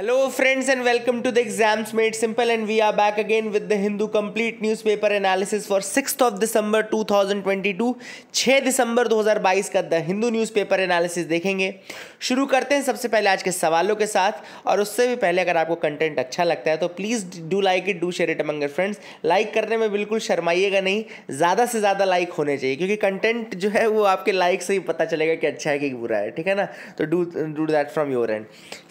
hello friends and welcome to the exams made simple and we are back again with the Hindu complete newspaper analysis for six of December 2022 6 December 2022 का the Hindu newspaper analysis देखेंगे शुरू करते हैं सबसे पहले आज के सवालों के साथ और उससे भी पहले अगर आपको कंटेंट अच्छा लगता है तो please do like it do share it among friends like करने में बिल्कुल शर्माइएगा नहीं ज़्यादा से ज़्यादा लाइक होने चाहिए क्योंकि कंटेंट जो है वो आपके लाइक से ही पता चलेगा कि अच्छा है कि बुरा है ठीक है ना तो do do that from your end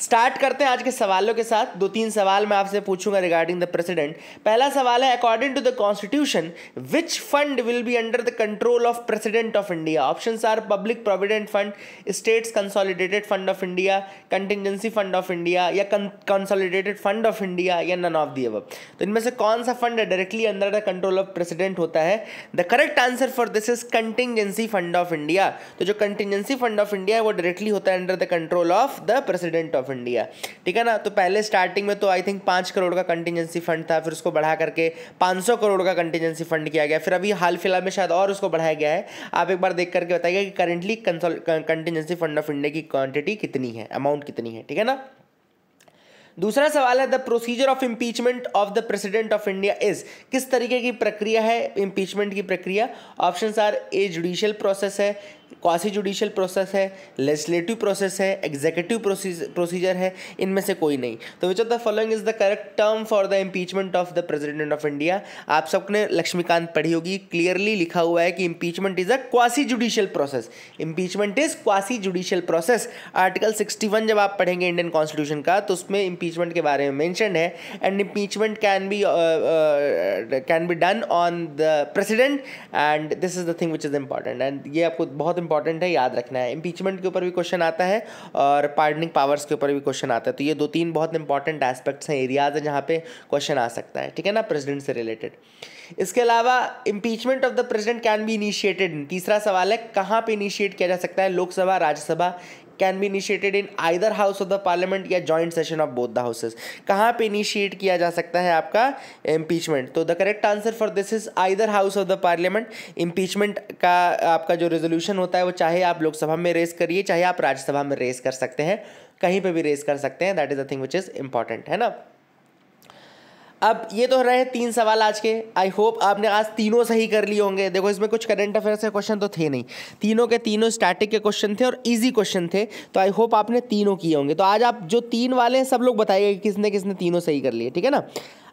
start करते हैं आज के सवालों के साथ दो तीन सवाल मैं आपसे पूछूंगा रिगार्डिंग द प्रेसिडेंट पहला सवाल है according to the constitution which fund will be under the control of president of India option are public provident fund states consolidated fund of India contingency fund of India या consolidated fund of India या none of the अब तो इनमें से कौन सा fund directly under the control of president होता है the correct answer for this is contingency fund of India तो जो कंटिजेंसी फंड ऑफ इंडिया है वो डायरेक्टली होता है under the control of the president of India ठीक है ना तो पहले स्टार्टिंग में तो आई थिंक पाँच करोड़ का कंटिजेंसी फंड था फिर उसको बढ़ा करके पाँच सौ करोड़ का कंटिजेंसी फंड किया गया फिर अभी हाल फिलहाल में शायद और उसको बढ़ाया गया है आप एक बार देख करके बताइए कि currently contingency fund of India की क्वान्टिटी कितनी है अमाउंट कितनी है ठीक है ना दूसरा सवाल है the procedure of impeachment of the president of India is किस तरीके की प्रक्रिया है इम्पीचमेंट की प्रक्रिया option are a judicial process है क्वासी जुडिशल प्रोसेस है लेजिस्लेटिव प्रोसेस है एग्जीक्यूटिव प्रोसीजर है इनमें से कोई नहीं तो which of the following is the correct term for the impeachment of the president of India आप सबने लक्ष्मीकांत पढ़ी होगी क्लियरली लिखा हुआ है कि impeachment is a quasi judicial process impeachment is quasi judicial process article sixty one जब आप पढ़ेंगे इंडियन कॉन्स्टिट्यूशन का तो उसमें इम्पीचमेंट के बारे में मैंशन है and impeachment can be can be done on the president and this is the thing which is important and ये आपको बहुत बहुत इंपॉर्टेंट है याद रखना है इम्पीचमेंट के ऊपर भी क्वेश्चन आता है और पार्डनिंग पावर्स के ऊपर भी क्वेश्चन आता है तो ये दो तीन बहुत इंपॉर्टेंट एस्पेक्ट्स हैं एरियाज हैं जहाँ पे क्वेश्चन आ सकता है ठीक है ना प्रेसिडेंट से रिलेटेड इसके अलावा impeachment of the president can be initiated तीसरा सवाल है कहाँ पे इनिशिएट किया जा सकता है Lok Sabha Rajya Sabha can be initiated in either house of the parliament या joint session of both the houses कहाँ पे इनिशिएट किया जा सकता है आपका इम्पीचमेंट तो the correct answer for this is either house of the parliament impeachment का आपका जो रेजोल्यूशन होता है वो चाहे आप लोकसभा में रेस करिए चाहे आप राज्यसभा में रेस कर सकते हैं कहीं पे भी रेस कर सकते हैं that is the thing which is important है ना अब ये तो रहे तीन सवाल आज के आई होप आपने आज तीनों सही कर लिए होंगे देखो इसमें कुछ करंट अफेयर्स के क्वेश्चन तो थे नहीं तीनों के तीनों स्टैटिक के क्वेश्चन थे और इजी क्वेश्चन थे तो आई होप आपने तीनों किए होंगे तो आज आप जो तीन वाले हैं सब लोग बताइए किसने किसने तीनों सही कर लिए ठीक है ना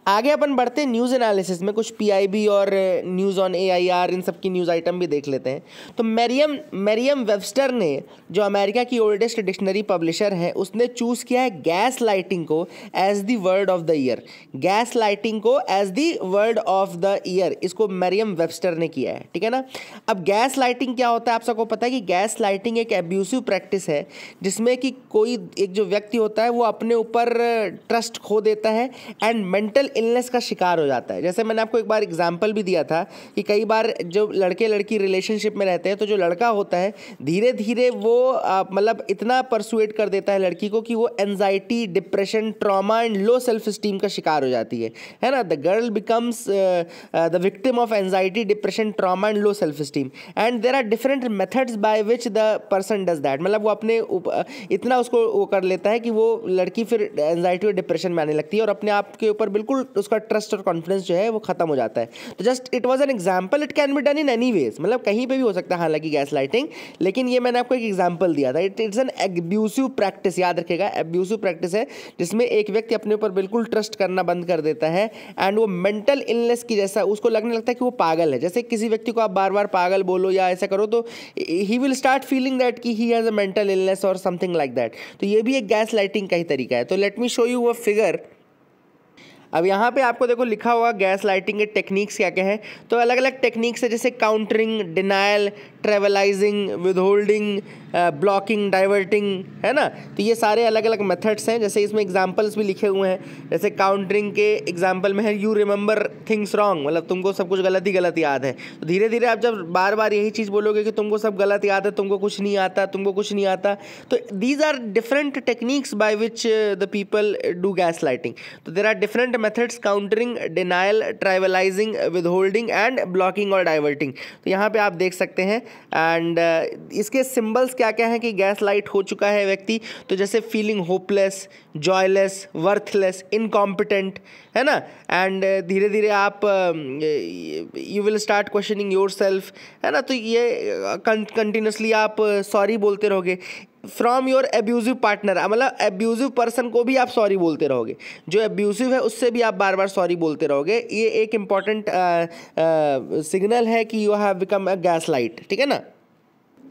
आगे अपन बढ़ते हैं न्यूज़ एनालिसिस में कुछ पीआईबी और न्यूज़ ऑन एआईआर इन सब की न्यूज़ आइटम भी देख लेते हैं तो मैरियम मैरियम वेबस्टर ने जो अमेरिका की ओल्डेस्ट डिक्शनरी पब्लिशर हैं उसने चूज़ किया है गैस लाइटिंग को as the word of the year gaslighting को as the word of the year इसको मैरियम वेबस्टर ने किया है ठीक है ना अब गैस लाइटिंग क्या होता है आप सबको पता है कि गैस लाइटिंग एक एब्यूसिव प्रैक्टिस है जिसमें कि कोई एक जो व्यक्ति होता है वो अपने ऊपर ट्रस्ट खो देता है एंड मेंटल इलनेस का शिकार हो जाता है जैसे मैंने आपको एक बार एग्जाम्पल भी दिया था कि कई बार जो लड़के लड़की रिलेशनशिप में रहते हैं तो जो लड़का होता है धीरे धीरे वो मतलब इतना परसुएट कर देता है लड़की को कि वो anxiety depression trauma and low self esteem का शिकार हो जाती है है ना the girl becomes the victim of anxiety depression trauma and low self esteem and there are different methods by which the person does that मतलब वो अपने इतना उसको वो कर लेता है कि वो लड़की फिर एनजाइटी और डिप्रेशन में आने लगती है और अपने आप के ऊपर बिल्कुल तो उसका ट्रस्ट और कॉन्फिडेंस जो है वो खत्म हो जाता है तो just it was an example it can be done in any ways मतलब कहीं पर भी हो सकता है हालांकि गैस लाइटिंग लेकिन ये मैंने आपको एक एग्जाम्पल दिया था it it's an abusive practice याद रखेगा एब्यूसिव प्रैक्टिस है जिसमें एक व्यक्ति अपने ऊपर बिल्कुल ट्रस्ट करना बंद कर देता है एंड वो मेंटल इलनेस की जैसा उसको लगने लगता है कि वो पागल है जैसे किसी व्यक्ति को आप बार बार पागल बोलो या ऐसा करो तो he will start feeling that कि he has a mental illness और समथिंग लाइक दैट तो ये भी एक गैस लाइटिंग का ही तरीका है तो let me show you a figure अब यहाँ पे आपको देखो लिखा हुआ गैस लाइटिंग के टेक्निक्स क्या क्या हैं तो अलग अलग टेक्निक्स है जैसे countering denial trivializing withholding blocking diverting है ना तो ये सारे अलग अलग मेथड्स हैं जैसे इसमें एग्जाम्पल्स भी लिखे हुए हैं जैसे काउंटरिंग के एग्जाम्पल में है यू रिमेंबर थिंग्स रॉन्ग मतलब तुमको सब कुछ गलत ही गलत याद है तो धीरे धीरे आप जब बार बार यही चीज़ बोलोगे कि तुमको सब गलत याद है तुमको कुछ नहीं आता तुमको कुछ नहीं आता तो these are different techniques by which the people do gaslighting तो there are different methods countering denial trivializing withholding and blocking और डाइवर्टिंग तो यहाँ पे आप देख सकते हैं एंड uh, इसके सिम्बल्स क्या क्या हैं कि गैस लाइट हो चुका है व्यक्ति तो जैसे feeling hopeless joyless worthless incompetent है ना एंड uh, धीरे धीरे आप you will start questioning yourself है ना तो ये कंटिन्यूसली uh, आप सॉरी बोलते रहोगे फ्रॉम योर एब्यूजिव पार्टनर मतलब एब्यूजिव पर्सन को भी आप सॉरी बोलते रहोगे जो एब्यूजिव है उससे भी आप बार बार सॉरी बोलते रहोगे ये एक इम्पॉर्टेंट सिग्नल है कि you have become a gaslight ठीक है ना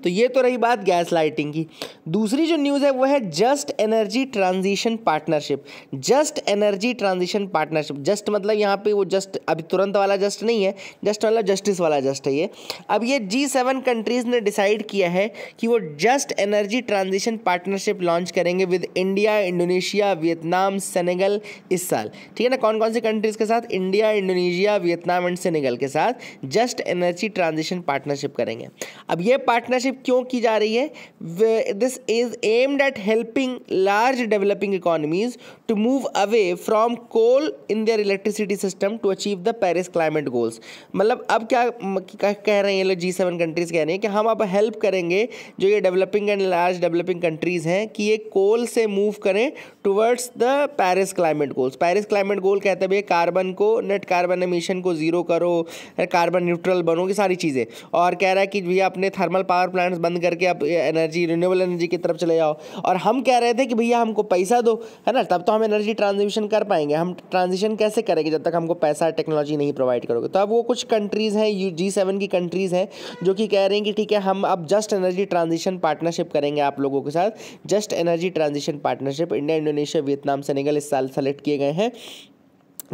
तो ये तो रही बात गैस लाइटिंग की दूसरी जो न्यूज़ है वो है just energy transition partnership just energy transition partnership just मतलब यहाँ पे वो जस्ट अभी तुरंत वाला जस्ट नहीं है जस्ट मतलब जस्टिस वाला जस्ट है ये अब ये जी सेवन कंट्रीज़ ने डिसाइड किया है कि वो just energy transition partnership launch करेंगे with India Indonesia Vietnam Senegal इस साल ठीक है ना कौन कौन सी कंट्रीज़ के साथ India Indonesia Vietnam and Senegal के साथ जस्ट एनर्जी ट्रांजिशन पार्टनरशिप करेंगे अब ये पार्टनरशिप इनिशिएटिव क्यों की जा रही है this is aimed at helping large developing economies to move away from coal in their electricity system to achieve the Paris climate goals मतलब अब क्या कह रहे हैं लोग जी सेवन कंट्रीज़ कह रहे हैं कि हम अब हेल्प करेंगे जो ये developing and large developing countries हैं कि ये कोल से मूव करें towards the Paris climate goals Paris climate goal कहते हुए कार्बन को नेट कार्बन एमिशन को ज़ीरो करो कार्बन न्यूट्रल बनो ये सारी चीज़ें और कह रहा है कि भैया अपने थर्मल पावर प्लांट्स बंद करके आप एनर्जी रिन्यूएबल एनर्जी की तरफ चले जाओ और हम कह रहे थे कि भैया हमको पैसा दो है ना तब तो हम एनर्जी ट्रांजिशन कर पाएंगे हम ट्रांजिशन कैसे करेंगे जब तक हमको पैसा टेक्नोलॉजी नहीं प्रोवाइड करोगे तो अब वो कुछ कंट्रीज़ हैं यू जी सेवन की कंट्रीज़ हैं जो कि कह रहे हैं कि ठीक है हम अब जस्ट एनर्जी ट्रांजिशन पार्टनरशिप करेंगे आप लोगों के साथ just energy transition partnership India Indonesia Vietnam Senegal इस साल सेलेक्ट किए गए हैं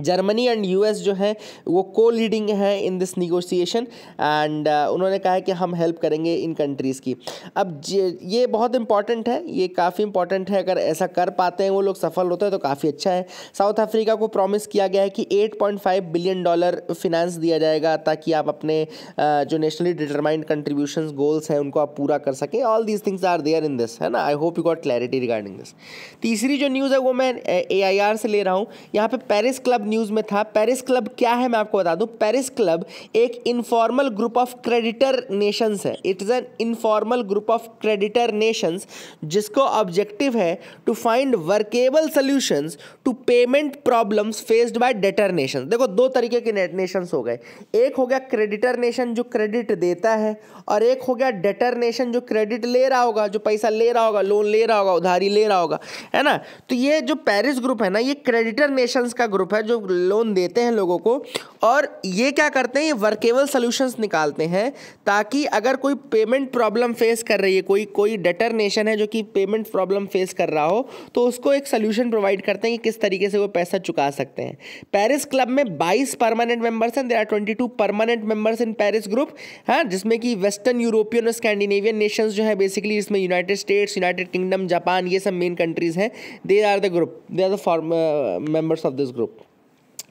जर्मनी एंड यूएस जो है वो को लीडिंग है इन दिस निगोशिएशन एंड उन्होंने कहा है कि हम हेल्प करेंगे इन कंट्रीज़ की अब ये बहुत इंपॉर्टेंट है ये काफ़ी इंपॉर्टेंट है अगर ऐसा कर पाते हैं वो लोग सफल होते हैं तो काफ़ी अच्छा है साउथ अफ्रीका को प्रॉमिस किया गया है कि 8.5 बिलियन डॉलर फिनेंस दिया जाएगा ताकि आप अपने uh, जो नेशनली डिटरमाइंड कंट्रीब्यूशन गोल्स हैं उनको आप पूरा कर सकें all these things are there in this है ना I hope you got clarity regarding this तीसरी जो न्यूज़ है वो मैं ए से ले रहा हूँ यहाँ पर पेरिस क्लब न्यूज़ में था पेरिस क्लब क्या है मैं आपको बता दूं पेरिस क्लब एक informal group of creditor nations है it is an informal group of creditor nations जिसको ऑब्जेक्टिव है to find workable solutions to payment problems faced by debtor nation देखो दो तरीके के नेशन हो गए एक हो गया क्रेडिटर नेशन जो क्रेडिट देता है और एक हो गया डेटर नेशन जो क्रेडिट ले रहा होगा जो पैसा ले रहा होगा लोन ले रहा होगा उधारी ले रहा होगा है ना तो ये जो पेरिस ग्रुप है ना ये क्रेडिटर नेशंस का ग्रुप है जो लोग लोन देते हैं लोगों को और ये क्या करते हैं ये वर्केबल सोल्यूशंस निकालते हैं ताकि अगर कोई पेमेंट प्रॉब्लम फेस कर रही है कोई कोई डेटर नेशन है जो कि पेमेंट प्रॉब्लम फेस कर रहा हो तो उसको एक सोल्यूशन प्रोवाइड करते हैं कि किस तरीके से वो पैसा चुका सकते हैं पेरिस क्लब में बाईस परमानेंट मेम्बर्स हैं there are twenty two permanent members in Paris group हाँ जिसमें कि वेस्टर्न यूरोपियन और स्कैंडिनेवियन नेशंस जो है बेसिकली इसमें United States United Kingdom Japan ये सब मेन कंट्रीज हैं they are the group they are the form members of this group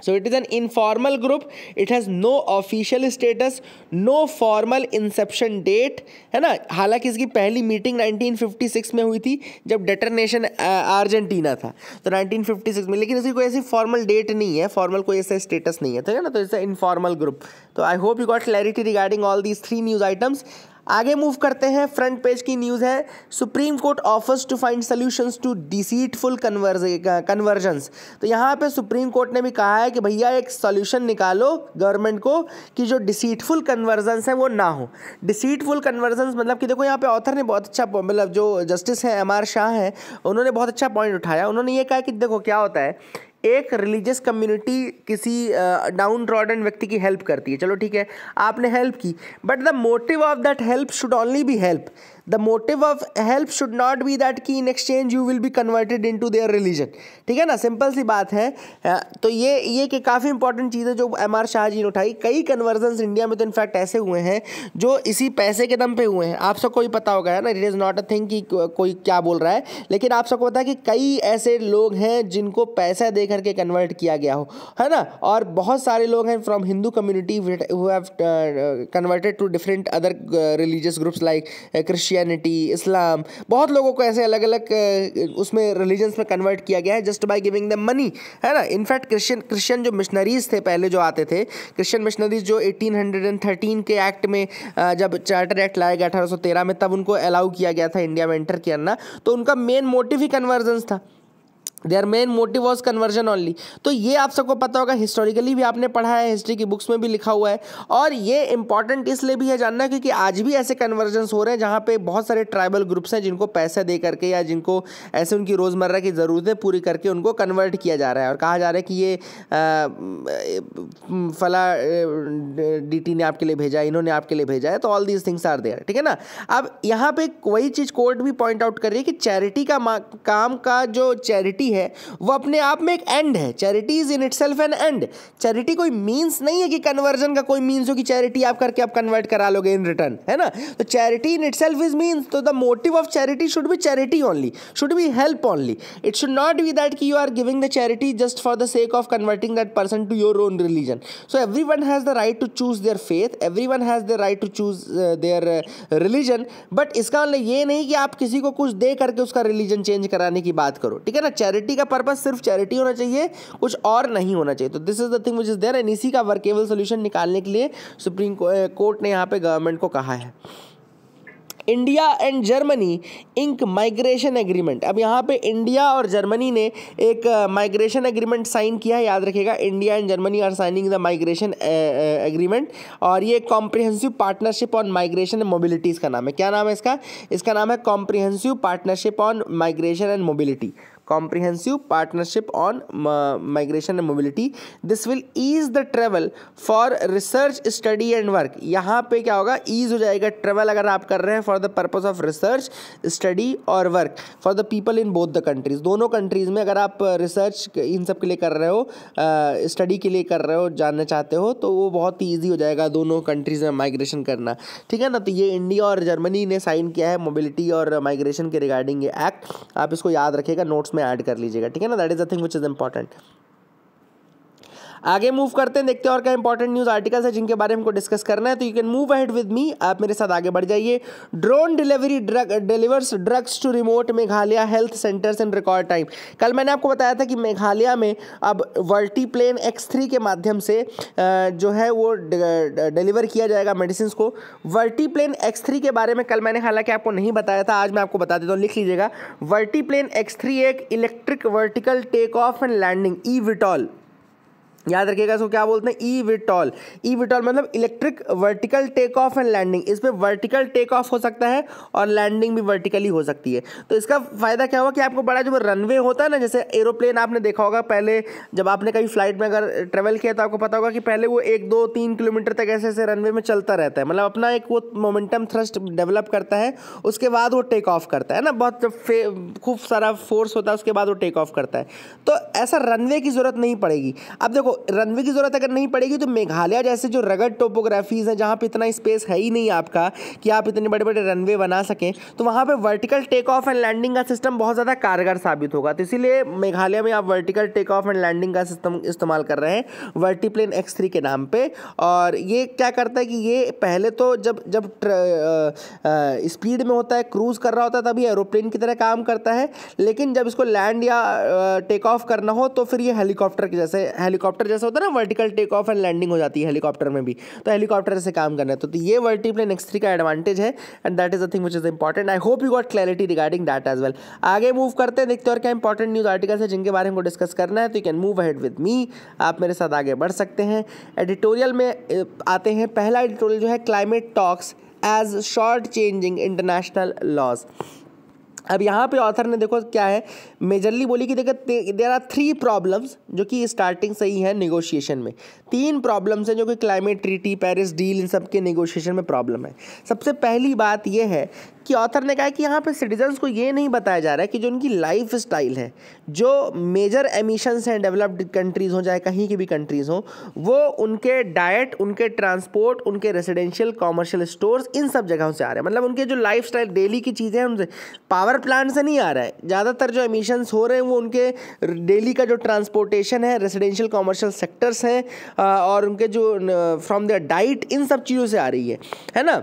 so it is an informal group it has no official status no formal inception date है ना हालांकि इसकी पहली meeting 1956 में हुई थी जब डेटरनेशन अर्जेंटीना था तो 1956 में लेकिन इसकी कोई ऐसी formal date नहीं है formal कोई ऐसा status नहीं है ठीक है ना तो इसे informal group तो I hope you got clarity regarding all these three news items आगे मूव करते हैं फ्रंट पेज की न्यूज़ है Supreme Court offers to find solutions to deceitful convergence तो यहाँ पे सुप्रीम कोर्ट ने भी कहा है कि भैया एक सोल्यूशन निकालो गवर्नमेंट को कि जो डिसीटफुल कन्वर्जेंस हैं वो ना हो डिसीटफुल कन्वर्जेंस मतलब कि देखो यहाँ पे ऑथर ने बहुत अच्छा मतलब जो जस्टिस हैं एम आर शाह हैं उन्होंने बहुत अच्छा पॉइंट उठाया उन्होंने ये कहा कि देखो क्या होता है एक रिलीजियस कम्युनिटी किसी डाउन रॉडन व्यक्ति की हेल्प करती है चलो ठीक है आपने हेल्प की but the motive of that help should only be help the motive of help should not be that कि in exchange you will be converted into their religion ठीक है ना सिंपल सी बात है तो ये ये कि काफ़ी इंपॉर्टेंट चीज़ है जो एम आर शाह जी ने उठाई कई कन्वर्जन इंडिया में तो इनफैक्ट ऐसे हुए हैं जो इसी पैसे के दम पे हुए हैं आप सबको ही पता होगा है ना it is not a thing कि कोई क्या बोल रहा है लेकिन आप सबको पता है कि कई ऐसे लोग हैं जिनको पैसा दे करके कन्वर्ट किया गया हो है ना और बहुत सारे लोग हैं from Hindu community who have converted to different other religious groups like Christian Christianity Islam बहुत लोगों को ऐसे अलग अलग उसमें रिलीजन्स में कन्वर्ट किया गया है just by giving the money है ना इनफैक्ट क्रिश्चियन क्रिश्चियन जो मिशनरीज थे पहले जो आते थे क्रिश्चियन मिशनरीज जो थर्टीन के एक्ट में जब चार्टर एक्ट लाया गया अठारह में तब उनको अलाउ किया गया था इंडिया में एंटर करना तो उनका मेन मोटिव ही कन्वर्जेंस था their main motive was conversion only तो ये आप सबको पता होगा हिस्टोरिकली भी आपने पढ़ा है हिस्ट्री की बुक्स में भी लिखा हुआ है और ये इंपॉर्टेंट इसलिए भी है जानना क्योंकि आज भी ऐसे कन्वर्जन्स हो रहे हैं जहाँ पे बहुत सारे ट्राइबल ग्रुप्स हैं जिनको पैसे दे करके या जिनको ऐसे उनकी रोज़मर्रा की ज़रूरतें पूरी करके उनको कन्वर्ट किया जा रहा है और कहा जा रहा है कि ये फला डी टी ने आपके लिए भेजा है इन्होंने आपके लिए भेजा है तो all these things are there ठीक है ना अब यहाँ पे वही चीज़ कोर्ट भी पॉइंट आउट कर रही है कि चैरिटी का काम का जो चैरिटी चैरिटी है वो अपने आप में एक एंड है charity is in itself an end charity कोई मीन्स नहीं है कि कन्वर्जन का कोई मीन्स हो कि चैरिटी आप करके आप कन्वर्ट करा लोगे इन रिटर्न है ना तो charity in itself is means तो the motive of charity should be charity only should be help only it should not be that कि you are giving the charity just for the sake of converting that person to your own religion so everyone has the right to choose their faith everyone has the right to choose their religion but इसका मतलब ये नहीं कि आप किसी को कुछ दे करके उसका रिलीजन चेंज कराने की बात करो ठीक है ना चैरिटी चैरिटी का पर्पज सिर्फ चैरिटी होना चाहिए कुछ और नहीं होना चाहिए तो this is the thing which is there and इसी का वर्केबल सोल्यूशन निकालने के लिए सुप्रीम कोर्ट ने यहाँ पे गवर्नमेंट को कहा है India and Germany ink migration agreement अब यहाँ पे इंडिया और जर्मनी ने एक माइग्रेशन एग्रीमेंट साइन किया है याद रखेगा India and Germany are signing the migration agreement और ये comprehensive partnership on migration and mobilities का नाम है क्या नाम है इसका इसका नाम है comprehensive partnership on migration and mobility comprehensive partnership on migration and mobility this will ease the travel for research study and work यहाँ पे क्या होगा ईज हो जाएगा ट्रेवल अगर आप कर रहे हैं for the purpose of research study और work for the people in both the countries दोनों कंट्रीज में अगर आप रिसर्च uh, इन सब के लिए कर रहे हो स्टडी uh, के लिए कर रहे हो जानना चाहते हो तो वो बहुत ही ईजी हो जाएगा दोनों कंट्रीज में माइग्रेशन करना ठीक है ना तो ये इंडिया और जर्मनी ने साइन किया है मोबिलिटी और माइग्रेशन के रिगार्डिंग ये एक्ट आप इसको याद रखेगा नोट्स में में ऐड कर लीजिएगा ठीक है ना that is a thing which is important आगे मूव करते हैं देखते हैं और क्या इंपॉर्टेंट न्यूज़ आर्टिकल्स है जिनके बारे में हमको डिस्कस करना है तो you can move ahead with me आप मेरे साथ आगे बढ़ जाइए drone delivery drug delivers drugs to remote Meghalaya health centres in record time कल मैंने आपको बताया था कि मेघालय में अब वर्टीप्लेन एक्स थ्री के माध्यम से जो है वो डिलीवर किया जाएगा मेडिसिन को वर्टीप्लेन एक्स थ्री के बारे में कल मैंने हालांकि आपको नहीं बताया था आज मैं आपको बता देता हूँ लिख लीजिएगा वर्टीप्लेन एक्स थ्री एक electric vertical take off and landing E VTOL याद रखिएगा इसको क्या बोलते हैं ई विटॉल ई विटॉल मतलब electric vertical take off and landing इस पर वर्टिकल टेक ऑफ हो सकता है और लैंडिंग भी वर्टिकली हो सकती है तो इसका फायदा क्या हुआ कि आपको बड़ा जो रनवे होता है ना जैसे एरोप्लेन आपने देखा होगा पहले जब आपने कहीं फ्लाइट में अगर ट्रेवल किया तो आपको पता होगा कि पहले वो एक दो तीन किलोमीटर तक ऐसे ऐसे रनवे में चलता रहता है मतलब अपना एक वो मोमेंटम थ्रस्ट डेवलप करता है उसके बाद वो टेक ऑफ करता है ना बहुत खूब सारा फोर्स होता है उसके बाद वो टेक ऑफ करता है तो ऐसा रनवे की ज़रूरत नहीं पड़ेगी अब देखो रनवे की ज़रूरत अगर नहीं पड़ेगी तो मेघालय जैसे जो रगड टोपोग्राफीज़ हैं जहाँ पर इतना स्पेस है ही नहीं आपका कि आप इतने बड़े बड़े रनवे बना सकें तो वहाँ पर vertical take off and landing का सिस्टम बहुत ज़्यादा कारगर साबित होगा तो इसीलिए मेघालय में आप vertical take off and landing का सिस्टम इस्तेमाल कर रहे हैं वर्टीप्लेन एक्स थ्री के नाम पर और ये क्या करता है कि ये पहले तो जब जब स्पीड में होता है क्रूज़ कर रहा होता है तभी एरोप्लेन की तरह काम करता है लेकिन जब इसको लैंड या टेक ऑफ करना हो तो फिर ये हेलीकॉप्टर के जैसे हेलीकॉप्टर हेलीकॉप्टर जैसा होता है ना vertical take off and landing हो जाती है हेलीकॉप्टर में भी तो हेलीकॉप्टर से काम करना है तो, तो ये वर्टीप्लेन एक्स थ्री का एडवांटेज है and that is a thing which is important I hope you got clarity regarding that as well आगे मूव करते हैं देखते और क्या इंपॉर्टेंट न्यूज़ आर्टिकल्स है जिनके बारे में डिस्कस करना है तो you can move head with me आप मेरे साथ आगे बढ़ सकते हैं एडिटोरियल में आते हैं पहला एडिटोरियल जो है climate talks as short changing international laws अब यहाँ पे ऑथर ने देखो क्या है मेजरली बोली कि देखो देर आर थ्री प्रॉब्लम्स जो कि स्टार्टिंग से ही है नेगोशिएशन में तीन प्रॉब्लम्स हैं जो कि क्लाइमेट ट्रीटी पेरिस डील इन सब के नेगोशिएशन में प्रॉब्लम है सबसे पहली बात यह है कि ऑथर ने कहा है कि यहाँ पे सिटीजन्स को ये नहीं बताया जा रहा है कि जो उनकी लाइफ स्टाइल है जो मेजर एमिशंस हैं डेवलप्ड कंट्रीज़ हों चाहे कहीं की भी कंट्रीज़ हों वो उनके डाइट उनके ट्रांसपोर्ट उनके रेजिडेंशियल कॉमर्शियल स्टोर्स इन सब जगहों से आ रहे हैं मतलब उनके जो लाइफ डेली की चीज़ें हैं उनसे पावर पावर प्लांट से नहीं आ रहा है ज़्यादातर जो एमिशंस हो रहे हैं वो उनके डेली का जो ट्रांसपोर्टेशन है रेजिडेंशियल कॉमर्शियल सेक्टर्स हैं और उनके जो फ्रॉम देयर डाइट इन सब चीज़ों से आ रही है है ना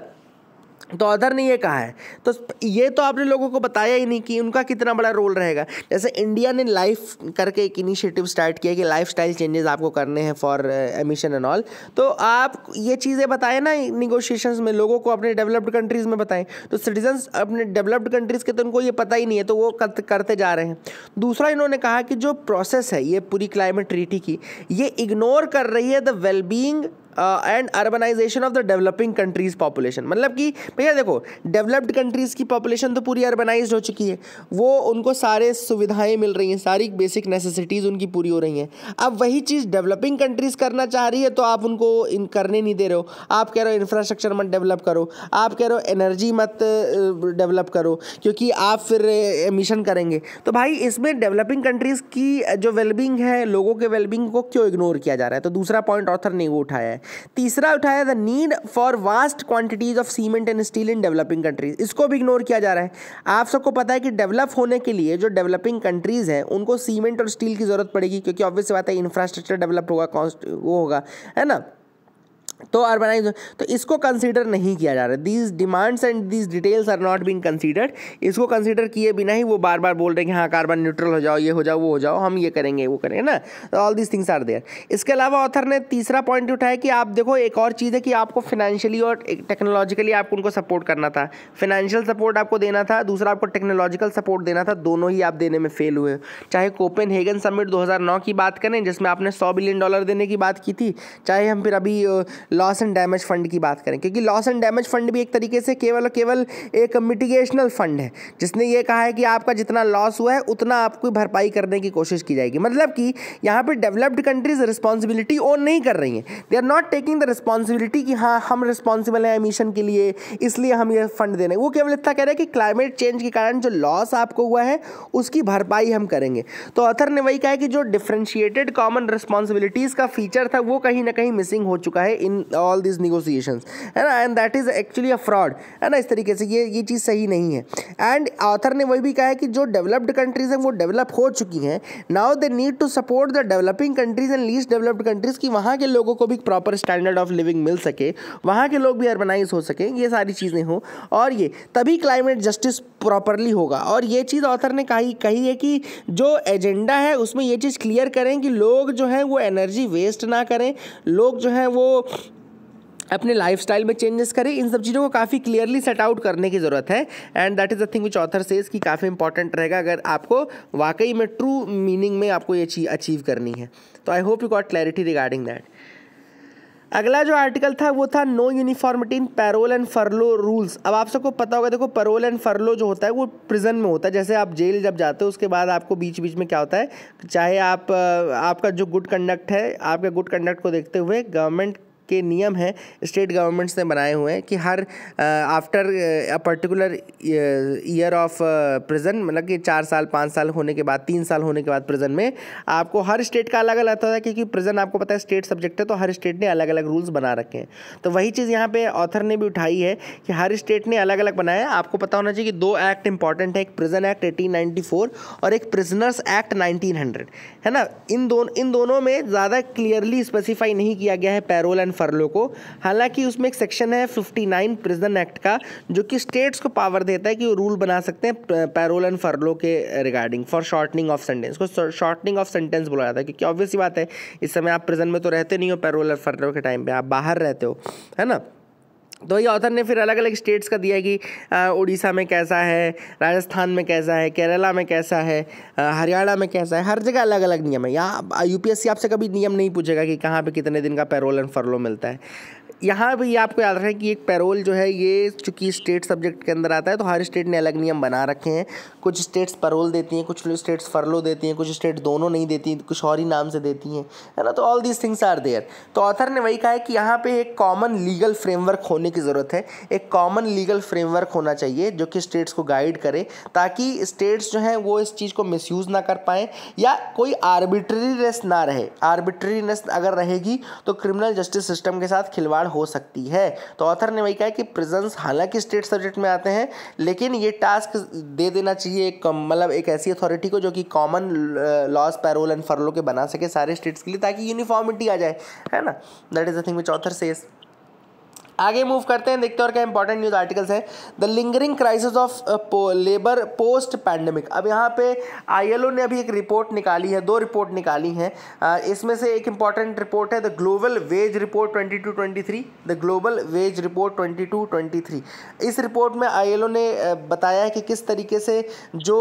तो अदर ने ये कहा है तो ये तो आपने लोगों को बताया ही नहीं कि उनका कितना बड़ा रोल रहेगा जैसे इंडिया ने लाइफ करके एक इनिशिएटिव स्टार्ट किया कि लाइफ स्टाइल चेंजेस आपको करने हैं फॉर एमिशन एंड ऑल तो आप ये चीज़ें बताएं ना निगोशिएशंस में लोगों को अपने डेवलप्ड कंट्रीज़ में बताएं तो सिटीजन्स अपने डेवलप्ड कंट्रीज़ के तो उनको ये पता ही नहीं है तो वो करते जा रहे हैं दूसरा इन्होंने कहा कि जो प्रोसेस है ये पूरी क्लाइमेट ट्रीटी की ये इग्नोर कर रही है the wellbeing and urbanisation of the developing countries population मतलब कि भैया देखो डेवलप्ड कंट्रीज़ की पॉपुलेशन तो पूरी अर्बनाइज हो चुकी है वो उनको सारे सुविधाएं मिल रही हैं सारी बेसिक नेसेसिटीज़ उनकी पूरी हो रही हैं अब वही चीज़ डेवलपिंग कंट्रीज़ करना चाह रही है तो आप उनको इन करने नहीं दे रहे हो आप कह रहे हो इंफ्रास्ट्रक्चर मत डेवलप करो आप कह रहे हो एनर्जी मत डेवलप uh, करो क्योंकि आप फिर मिशन uh, करेंगे तो भाई इसमें डेवलपिंग कंट्रीज़ की uh, जो वेलबींग है लोगों के वेलबींग को क्यों इग्नोर किया जा रहा है तो दूसरा पॉइंट ऑथर ने वो उठाया है तीसरा उठाया the need for vast quantities of cement and steel in developing countries इसको भी इग्नोर किया जा रहा है आप सबको पता है कि डेवलप होने के लिए जो डेवलपिंग कंट्रीज़ हैं उनको सीमेंट और स्टील की ज़रूरत पड़ेगी क्योंकि ऑब्वियस बात है इंफ्रास्ट्रक्चर डेवलप होगा वो होगा है ना तो अर्बनाइज तो इसको कंसीडर नहीं किया जा रहा है these demands and these details are not being considered इसको कंसीडर किए बिना ही वो बार बार बोल रहे हैं कि हाँ कार्बन न्यूट्रल हो जाओ ये हो जाओ वो हो जाओ हम ये करेंगे वो करेंगे ना तो all these things are there इसके अलावा ऑथर ने तीसरा पॉइंट उठाया कि आप देखो एक और चीज़ है कि आपको फाइनेंशियली और टेक्नोलॉजिकली आपको उनको सपोर्ट करना था फाइनेंशियल सपोर्ट आपको देना था दूसरा आपको टेक्नोलॉजिकल सपोर्ट देना था दोनों ही आप देने में फेल हुए चाहे कोपेन हेगन समिट 2009 की बात करें जिसमें आपने सौ बिलियन डॉलर देने की बात की थी चाहे हम फिर अभी लॉस एंड डैमेज फंड की बात करें क्योंकि लॉस एंड डैमेज फंड भी एक तरीके से केवल और केवल एक मिटिगेशनल फंड है जिसने ये कहा है कि आपका जितना लॉस हुआ है उतना आपको भरपाई करने की कोशिश की जाएगी मतलब कि यहाँ पर डेवलप्ड कंट्रीज रिस्पॉन्सिबिलिटी ओन नहीं कर रही हैं they are not taking the responsibility कि हाँ हम रिस्पॉन्सिबल हैं एमिशन के लिए इसलिए हम ये फंड दे रहे हैं वो केवल इतना कह रहे हैं कि क्लाइमेट चेंज के कारण जो लॉस आपको हुआ है उसकी भरपाई हम करेंगे तो अथर ने वही कहा है कि जो डिफ्रेंशिएटेड कॉमन रिस्पॉन्सिबिलिटीज़ का फीचर था वो कहीं ना कहीं मिसिंग हो चुका है इन ऑल दिस नेगोशिएशन है ना and that is actually a fraud है ना इस तरीके से ये ये चीज़ सही नहीं है एंड ऑथर ने वही भी कहा है कि जो डेवलप्ड कंट्रीज़ हैं वो डेवलप हो चुकी हैं now they need to support the developing countries and least developed countries की वहाँ के लोगों को भी प्रॉपर स्टैंडर्ड ऑफ लिविंग मिल सके वहाँ के लोग भी अर्बनाइज हो सकें ये सारी चीज़ें हों और ये तभी क्लाइमेट जस्टिस प्रॉपरली होगा और ये चीज़ ऑथर ने कही कही है कि जो एजेंडा है उसमें ये चीज़ क्लियर करें कि लोग जो हैं वो एनर्जी वेस्ट ना करें लोग जो हैं वो अपने लाइफस्टाइल में चेंजेस करें इन सब चीज़ों को काफ़ी क्लियरली सेट आउट करने की ज़रूरत है and that is the thing which author says कि काफ़ी इंपॉर्टेंट रहेगा अगर आपको वाकई में ट्रू मीनिंग में आपको ये चीज़ अचीव करनी है तो I hope you got clarity regarding that अगला जो आर्टिकल था वो था no uniformity in parole and furlough rules अब आप सबको पता होगा देखो पैरोल एंड फरलो जो होता है वो प्रिजन में होता है जैसे आप जेल जब जाते हो उसके बाद आपको बीच बीच में क्या होता है चाहे आप आपका जो गुड कंडक्ट है आपके गुड कंडक्ट को देखते हुए गवर्नमेंट के नियम हैं स्टेट गवर्नमेंट्स ने बनाए हुए हैं कि हर after a particular year of prison मतलब कि चार साल पाँच साल होने के बाद तीन साल होने के बाद प्रिजन में आपको हर स्टेट का अलग अलग था क्योंकि प्रिजन आपको पता है स्टेट सब्जेक्ट है तो हर स्टेट ने अलग अलग रूल्स बना रखे हैं तो वही चीज़ यहाँ पे ऑथर ने भी उठाई है कि हर स्टेट ने अलग अलग बनाया आपको पता होना चाहिए कि दो एक्ट इंपॉर्टेंट है एक प्रिजन एक्ट एटीन और एक प्रिजनर्स एक्ट नाइनटीन है ना इन दोनों इन दोनों में ज़्यादा क्लियरली स्पेसिफाई नहीं किया गया है पैरोल एंड फरलो को हालांकि उसमें एक सेक्शन है 59 प्रिजन एक्ट का जो कि स्टेट्स को पावर देता है कि वो रूल बना सकते हैं पैरोल एंड फरलो के regarding for shortening of sentence को शॉर्टनिंग ऑफ सेंटेंस बोला जाता है क्योंकि ऑब्वियस ही बात है इस समय आप प्रिजन में तो रहते नहीं हो पैरोल एंड फरलो के टाइम पर आप बाहर रहते हो है ना तो ये ऑथर ने फिर अलग अलग स्टेट्स का दिया है कि उड़ीसा में कैसा है राजस्थान में कैसा है केरला में कैसा है हरियाणा में कैसा है हर जगह अलग अलग नियम है यहाँ यूपीएससी आपसे कभी नियम नहीं पूछेगा कि कहाँ पे कितने दिन का पैरोल एंड फरलो मिलता है यहाँ भी आपको याद रखें कि एक पैरोल जो है ये चूँकि स्टेट सब्जेक्ट के अंदर आता है तो हर स्टेट ने अलग नियम बना रखे हैं कुछ स्टेट्स पैरोल देती हैं कुछ स्टेट्स फरलो देती हैं कुछ स्टेट दोनों नहीं देती कुछ और ही नाम से देती हैं है ना तो all these things are there तो ऑथर ने वही कहा है कि यहाँ पर एक कॉमन लीगल फ्रेमवर्क होने की ज़रूरत है एक कॉमन लीगल फ्रेमवर्क होना चाहिए जो कि स्टेट्स को गाइड करे ताकि स्टेट्स जो हैं वो इस चीज़ को मिस ना कर पाएँ या कोई आर्बिट्रेरीनेस ना रहे आर्बिट्रेरीनेस अगर रहेगी तो क्रिमिनल जस्टिस सिस्टम के साथ खिलवाड़ खिलवाड़ हो सकती है तो ऑथर ने वही कहा कि प्रेजेंस हालांकि स्टेट सब्जेक्ट में आते हैं लेकिन ये टास्क दे देना चाहिए एक मतलब एक ऐसी अथॉरिटी को जो कि common laws parole and furlough के बना सके सारे स्टेट्स के लिए ताकि यूनिफॉर्मिटी आ जाए है ना that is the thing which author says आगे मूव करते हैं देखते हैं और क्या इंपॉर्टेंट न्यूज़ आर्टिकल्स हैं the lingering crisis of labour post pandemic अब यहाँ पे आईएलओ ने अभी एक रिपोर्ट निकाली है दो रिपोर्ट निकाली हैं uh, इसमें से एक इंपॉर्टेंट रिपोर्ट है the global wage report twenty two twenty three the global wage report twenty two twenty three इस रिपोर्ट में आई ने uh, बताया है कि किस तरीके से जो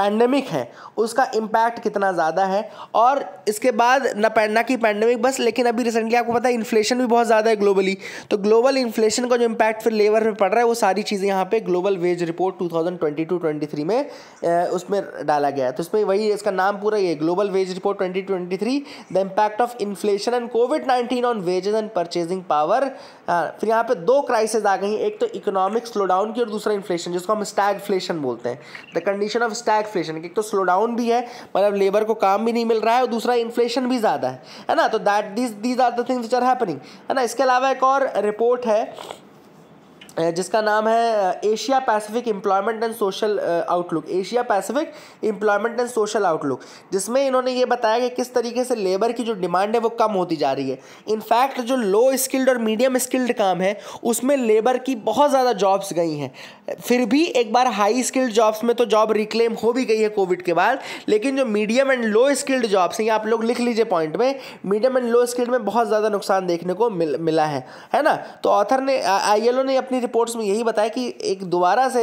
पैंडमिक uh, है उसका इम्पैक्ट कितना ज़्यादा है और इसके बाद ना की पैंडमिक बस लेकिन अभी रिसेंटली आपको पता है इन्फ्लेशन भी बहुत ज़्यादा है ग्लोबली तो ग्लोबल ग्लोबल इन्फ्लेशन का जो इम्पैक्ट फिर लेबर पे पड़ रहा है वो सारी चीज़ें यहाँ पे ग्लोबल वेज रिपोर्ट 2022-23 में ए, उसमें डाला गया है तो इसमें वही इसका नाम पूरा ये global wage report 2023 the impact of inflation and Covid 19 on wages and purchasing power फिर यहाँ पर दो क्राइसिस आ गई एक तो इकोनॉमिक स्लोडाउन की और दूसरा इन्फ्लेशन जिसको हम स्टैगफ्लेशन बोलते हैं the condition of stagflation एक तो स्लोडाउन भी है मतलब लेबर को काम भी नहीं मिल रहा है और दूसरा इन्फ्लेशन भी ज़्यादा है है ना तो that these these are the things which are happening है ना इसके अलावा एक और रिपोर्ट है जिसका नाम है Asia Pacific employment and social outlook Asia Pacific employment and social outlook जिसमें इन्होंने ये बताया कि किस तरीके से लेबर की जो डिमांड है वो कम होती जा रही है इनफैक्ट जो लो स्किल्ड और मीडियम स्किल्ड काम है उसमें लेबर की बहुत ज़्यादा जॉब्स गई हैं फिर भी एक बार हाई स्किल्ड जॉब्स में तो जॉब रिक्लेम हो भी गई है कोविड के बाद लेकिन जो medium and low skilled jobs हैं ये आप लोग लिख लीजिए पॉइंट में मीडियम एंड लो स्किल्ड में बहुत ज़्यादा नुकसान देखने को मिल, मिला है है ना तो ऑथर ने आई ने अपनी रिपोर्ट्स में यही बताया कि एक दोबारा से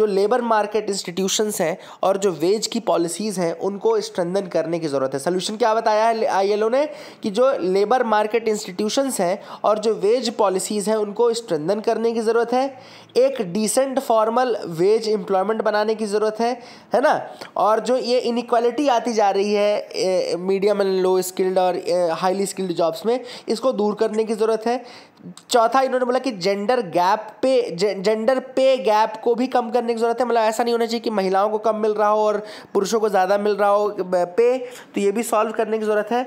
जो लेबर मार्केट इंस्टीट्यूशंस हैं और जो वेज की पॉलिसीज़ हैं उनको स्ट्रेंदन करने की ज़रूरत है सोल्यूशन क्या बताया है आई ने कि जो लेबर मार्केट इंस्टीट्यूशंस हैं और जो वेज पॉलिसीज़ हैं उनको स्ट्रेंदन करने की ज़रूरत है एक डिसेंट फॉर्मल वेज एम्प्लॉयमेंट बनाने की ज़रूरत है है ना और जो ये इनिक्वालिटी आती जा रही है मीडियम एंड लो स्किल्ड और हाईली स्किल्ड जॉब्स में इसको दूर करने की ज़रूरत है चौथा इन्होंने बोला कि जेंडर गैप पे जेंडर पे गैप को भी कम करने की ज़रूरत है मतलब ऐसा नहीं होना चाहिए कि महिलाओं को कम मिल रहा हो और पुरुषों को ज़्यादा मिल रहा हो पे तो ये भी सॉल्व करने की ज़रूरत है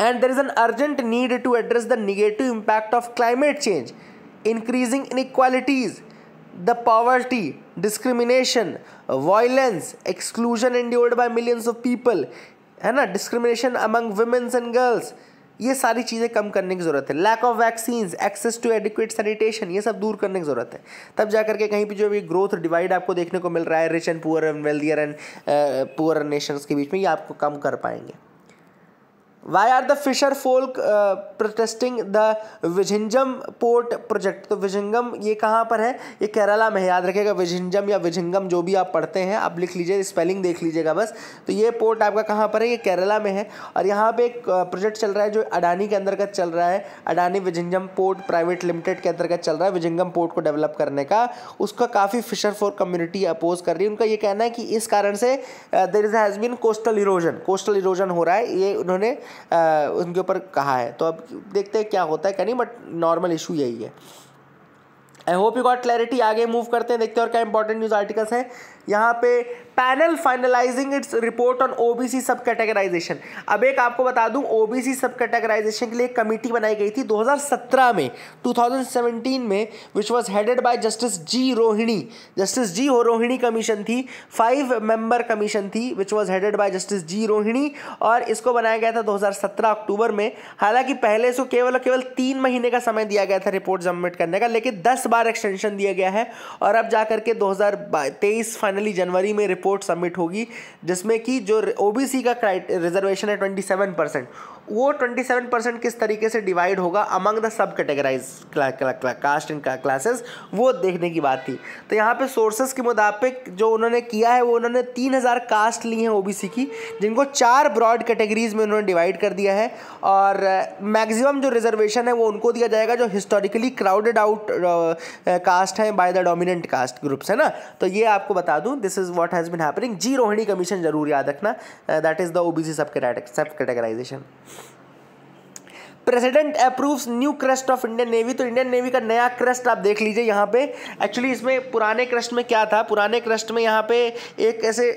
and there is an urgent need to address the negative impact of climate change increasing inequalities the poverty, discrimination, violence, exclusion endured by millions of people, है ना discrimination among women and girls, ये सारी चीज़ें कम करने की ज़रूरत है lack of vaccine access to adequate sanitation ये सब दूर करने की ज़रूरत है तब जा करके कहीं पर जो भी ग्रोथ डिवाइड आपको देखने को मिल रहा है rich and poor and wealthier and poor nations के बीच में ये आपको कम कर पाएंगे why are the fisher folk protesting the Vizhinjam port project तो विझिंगम ये कहाँ पर है ये केरला में है याद रखिएगा विझिंजम या विझिंगम जो भी आप पढ़ते हैं आप लिख लीजिए स्पेलिंग देख लीजिएगा बस तो ये पोर्ट आपका कहाँ पर है ये केरला में है और यहाँ पे एक प्रोजेक्ट uh, चल रहा है जो अडानी के अंतर्गत चल रहा है Adani Vizhinjam port private limited के अंतर्गत चल रहा है विझिंगम पोर्ट को डेवलप करने का उसका काफ़ी फिशर फोर कम्युनिटी अपोज कर रही है उनका ये कहना है कि इस कारण से there is has been coastal erosion coastal erosion हो रहा है ये उन्होंने उनके ऊपर कहा है तो अब देखते हैं क्या होता है क्या नहीं बट नॉर्मल इशू यही है I hope you got clarity आगे मूव करते हैं देखते हैं और क्या इंपॉर्टेंट न्यूज आर्टिकल्स हैं यहाँ पे panel finalising its report on OBC sub categorisation अब एक आपको बता दूं ओबीसी सब कैटेगराइजेशन के लिए कमेटी बनाई गई थी 2017 में 2017 में which was headed by justice G Rohini justice G हो रोहिणी कमीशन थी फाइव मेंबर कमीशन थी which was headed by justice G Rohini और इसको बनाया गया था 2017 अक्टूबर में हालांकि पहले इसको केवल और केवल तीन महीने का समय दिया गया था रिपोर्ट सबमिट करने का लेकिन दस बार एक्सटेंशन दिया गया है और अब जा करके दो फाइनली जनवरी में रिपोर्ट सबमिट होगी जिसमें कि जो ओबीसी का रिजर्वेशन है ट्वेंटी परसेंट वो 27 परसेंट किस तरीके से डिवाइड होगा among the sub categorise caste in classes वो देखने की बात थी तो यहाँ पे सोर्सेज के मुताबिक जो उन्होंने किया है वो उन्होंने 3000 कास्ट ली हैं ओबीसी की जिनको चार ब्रॉड कैटेगरीज में उन्होंने डिवाइड कर दिया है और मैक्सिमम जो रिजर्वेशन है वो उनको दिया जाएगा जो हिस्टोरिकली क्राउडेड आउट कास्ट हैं by the dominant caste groups है ना तो ये आपको बता दूँ this is what has been happening G Rohini commission जरूर याद रखना that is the O B C sub categorisation president approves new crest of Indian navy तो इंडियन नेवी का नया क्रेस्ट आप देख लीजिए यहाँ पे एक्चुअली इसमें पुराने क्रेस्ट में क्या था पुराने क्रेस्ट में यहाँ पे एक ऐसे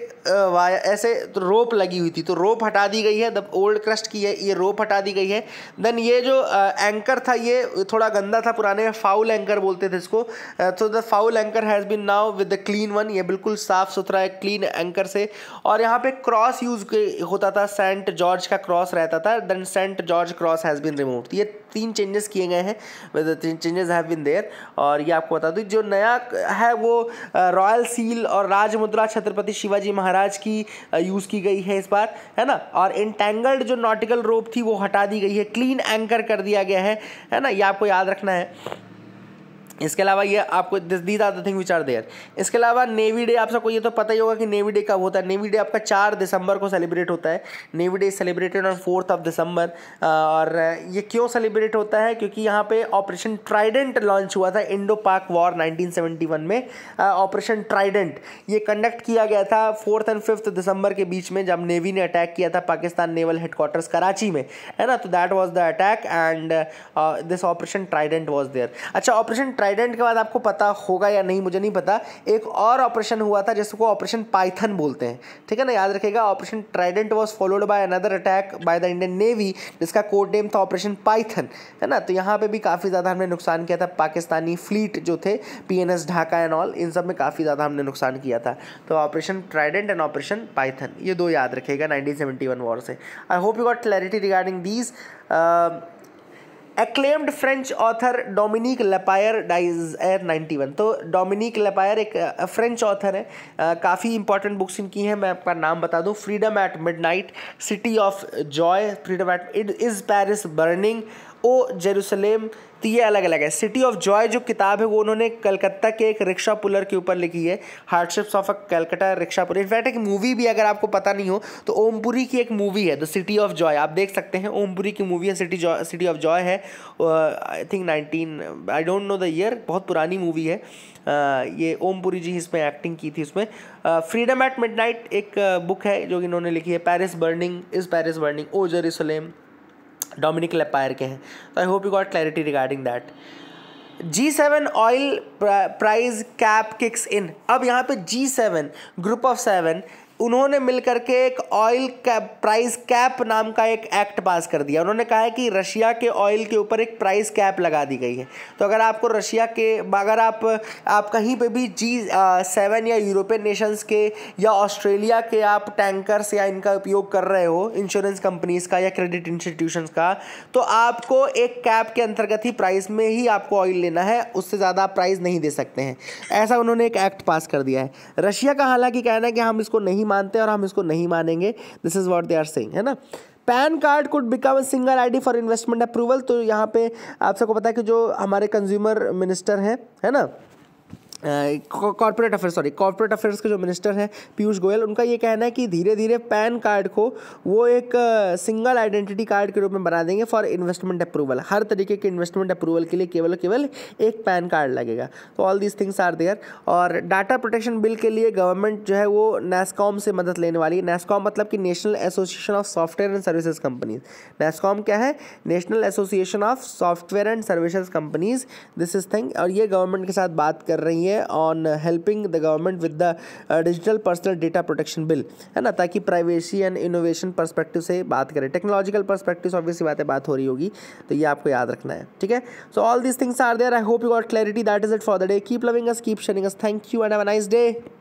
वाया ऐसे तो रोप लगी हुई थी तो रोप हटा दी गई है दब ओल्ड क्रस्ट की है ये रोप हटा दी गई है देन ये जो एंकर था ये थोड़ा गंदा था पुराने में फाउल एंकर बोलते थे इसको तो the foul anchor has been now with the clean one ये बिल्कुल साफ़ सुथरा है क्लीन एंकर से और यहाँ पे क्रॉस यूज़ होता था सेंट जॉर्ज का क्रॉस रहता था then Saint George cross has been remove ये तीन चेंजेस किए गए हैं तो तीन चेंजेस हैव बिन देयर और ये आपको बता दूँ जो नया है वो रॉयल सील और राज मुद्रा छत्रपति शिवाजी महाराज की यूज़ की गई है इस बार है ना और इंटेंगल्ड जो नॉटिकल रोप थी वो हटा दी गई है क्लीन एंकर कर दिया गया है है ना ये आपको याद रखना है इसके अलावा ये आपको these are the thing which are there इसके अलावा नेवी डे आप सबको ये तो पता ही होगा कि नेवी डे कब होता है नेवी डे आपका चार दिसंबर को सेलिब्रेट होता है navy day celebrated on fourth of December और ये क्यों सेलिब्रेट होता है क्योंकि यहाँ पे ऑपरेशन ट्राइडेंट लॉन्च हुआ था इंडो पाक वॉर वन में ऑपरेशन ट्राइडेंट ये कंडक्ट किया गया था फोर्थ एंड फिफ्थ दिसंबर के बीच में जब नेवी ने अटैक किया था पाकिस्तान नेवल हेडक्वार्टर्स कराची में है ना तो that was the attack and this operation Trident was there अच्छा ऑपरेशन ट्राइडेंट ट्राइडेंट के बाद आपको पता होगा या नहीं मुझे नहीं पता एक और ऑपरेशन हुआ था जिसको ऑपरेशन पाइथन बोलते हैं ठीक है ना याद रखेगा operation Trident was followed by another attack by the Indian navy जिसका कोड नेम था ऑपरेशन पाइथन है ना तो यहाँ पर भी काफ़ी ज़्यादा हमने नुकसान किया था पाकिस्तानी फ्लीट जो थे पी ढाका एंड ऑल इन सब में काफ़ी ज़्यादा हमने नुकसान किया था तो operation Trident and operation Python ये दो याद रखेगा नाइनटीन सेवेंटी वन वॉर से I hope you got clarity regarding these acclaimed French author Dominique Lapierre dies air ninety one तो डोमिनिक लेपायर एक फ्रेंच ऑथर है काफ़ी इंपॉर्टेंट बुक्स इनकी हैं मैं आपका नाम बता दूँ freedom at night city of joy freedom at it is Paris burning O Jerusalem तो ये अलग अलग है सिटी ऑफ जॉय जो किताब है वो उन्होंने कलकत्ता के एक रिक्शा पुलर के ऊपर लिखी है hardships of a Calcutta rickshaw puller in fact एक मूवी भी अगर आपको पता नहीं हो तो ओमपुरी की एक मूवी है द सिटी ऑफ जॉय आप देख सकते हैं ओमपुरी की मूवी है सिटी सिटी ऑफ जॉय है I think nineteen I don't know the year बहुत पुरानी मूवी है uh, ये ओमपुरी जी इसमें एक्टिंग की थी उसमें फ्रीडम एट मिडनाइट एक बुक है जो इन्होंने लिखी है Paris burning is Paris burning O Jerusalem Dominique Lapierre के हैं तो I hope you got clarity regarding that G seven oil price cap kicks in अब यहाँ पे G seven group of seven उन्होंने मिलकर के एक ऑयल कैप प्राइस कैप नाम का एक एक्ट पास कर दिया उन्होंने कहा है कि रशिया के ऑयल के ऊपर एक प्राइस कैप लगा दी गई है तो अगर आपको रशिया के अगर आप आप कहीं पे भी जी सेवन या यूरोपियन नेशंस के या ऑस्ट्रेलिया के आप टैंकर्स या इनका उपयोग कर रहे हो इंश्योरेंस कंपनीज का या क्रेडिट इंस्टीट्यूशन का तो आपको एक कैप के अंतर्गत ही प्राइस में ही आपको ऑयल लेना है उससे ज़्यादा आप प्राइस नहीं दे सकते हैं ऐसा उन्होंने एक एक्ट पास कर दिया है रशिया का हालांकि कहना है कि हम इसको नहीं मानते हैं और हम इसको नहीं मानेंगे this is what they are saying है ना PAN card could become a single ID for investment approval तो यहाँ पे आप सबको पता है कि जो हमारे कंज्यूमर मिनिस्टर हैं है ना corporate affairs sorry corporate affairs के जो मिनिस्टर हैं पीयूष गोयल उनका ये कहना है कि धीरे धीरे पैन कार्ड को वो एक सिंगल आइडेंटिटी कार्ड के रूप में बना देंगे फॉर इन्वेस्टमेंट अप्रूवल हर तरीके के इन्वेस्टमेंट अप्रूवल के लिए केवल केवल एक पैन कार्ड लगेगा तो all these things are there और डाटा प्रोटेक्शन बिल के लिए गवर्नमेंट जो है वो नेस्कॉम से मदद लेने वाली है नेस्कॉम मतलब कि national association of software and services companies NASSCOM क्या है national association of software and services companies this is thing और ये गवर्नमेंट के साथ बात कर रही है है on helping the government with the digital personal data protection bill है ना ताकि प्राइवेसी एंड इनोवेशन परस्पेक्टिव से बात करें टेक्नोलॉजिकल परस्पेक्टिव ऑब्वियसली बात बात हो रही होगी तो ये आपको याद रखना है ठीक है so all this things are there I hope you got clarity that is it for the day keep loving us keep sharing us thank you and have a nice day